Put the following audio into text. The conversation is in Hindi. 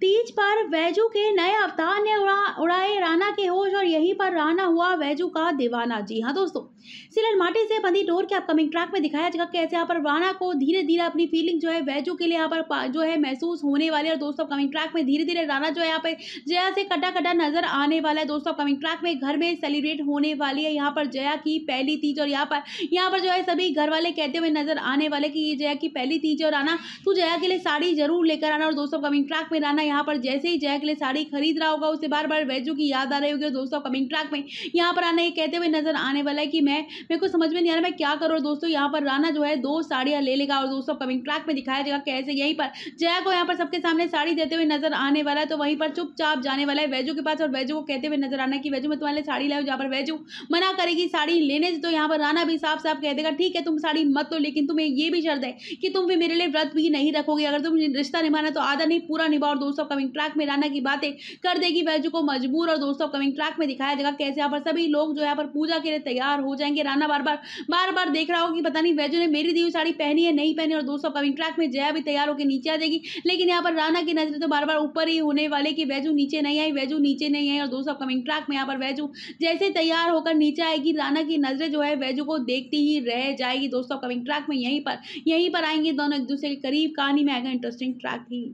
तीज पर वैजू के नए अवतार ने उड़ा राणा के होश और यहीं पर राना हुआ वैजू का दीवाना जी हाँ दोस्तों सिलन माटी से बंदी डोर के अपकमिंग ट्रैक में दिखाया जाएगा कैसे यहाँ पर राना को धीरे धीरे अपनी फीलिंग जो है वैजू के लिए यहाँ पर जो है महसूस होने वाली और दोस्तों अपकमिंग ट्रैक में धीरे धीरे राना जो है यहाँ पर जया से कटा कटा नजर आने वाला है दोस्तों अपकमिंग ट्रैक में घर में सेलिब्रेट होने वाली है यहाँ पर जया की पहली तीज और यहाँ पर यहाँ पर जो है सभी घर वाले कहते हुए नजर आने वाले कि ये जया की पहली तीज और राना तू जया के लिए साड़ी जरूर लेकर आना और दोस्तों अपकमिंग ट्रैक में राना यहाँ पर जैसे ही जया के लिए साड़ी खरीद रहा होगा उसे बार बार वैजू की याद आ रही होगी दोस्तों कमिंग ट्रैक में यहाँ पर आना ये कहते हुए नजर आने वाला है कि मैं मेरे को समझ में नहीं आ रहा मैं क्या करूँ दोस्तों यहाँ पर राना जो है दो साड़ियाँ ले लेगा और दोस्तों कमिंग ट्रैक में दिखाया जाएगा कैसे यहीं पर जया को यहाँ पर सबके सामने साड़ी देते हुए नजर आने वाला है तो वहीं पर चुपचाप जाने वाला है वैजू के पास और वैजू को कहते हुए नजर आना कि वैजू मैं तुम्हारे साड़ी लाऊ जहाँ पर वैजू मना करेगी साड़ी लेने से तो यहाँ पर राना भी साफ साफ कह देगा ठीक है तुम साड़ी मत लो लेकिन तुम्हें ये भी शर्त है कि तुम भी मेरे लिए व्रत भी नहीं रखोगे अगर तुम रिश्ता निभाना तो आधा नहीं पूरा निभाओ और दोस्तों कमिंग ट्रैक में राना की बातें कर देगी वैजू को मजबूर और दोस्तों अपकमिंग ट्रैक में दिखाया जाएगा कैसे यहाँ पर सभी लोग जो यहाँ पर पूजा के लिए तैयार हो जाएंगे राना बार बार बार बार देख रहा हो कि पता नहीं वैजो ने मेरी दी हुई साड़ी पहनी है नहीं पहनी और दोस्तों अपकमिंग ट्रैक में जया भी तैयार होकर नीचे आ जाएगी लेकिन यहाँ पर राना की नजर तो बार बार ऊपर ही होने वाले कि वैजू नीचे नहीं आई वैजू नीचे नहीं आई और दोस्तों अपकमिंग ट्रैक में यहाँ पर वैजू जैसे तैयार होकर नीचे आएगी राना की नजरें जो है वैजू को देखती ही रह जाएगी दोस्तों अपकमिंग ट्रैक में यहीं पर यहीं पर आएंगे दोनों एक दूसरे के करीब कहानी में आएगा इंटरेस्टिंग ट्रैक ही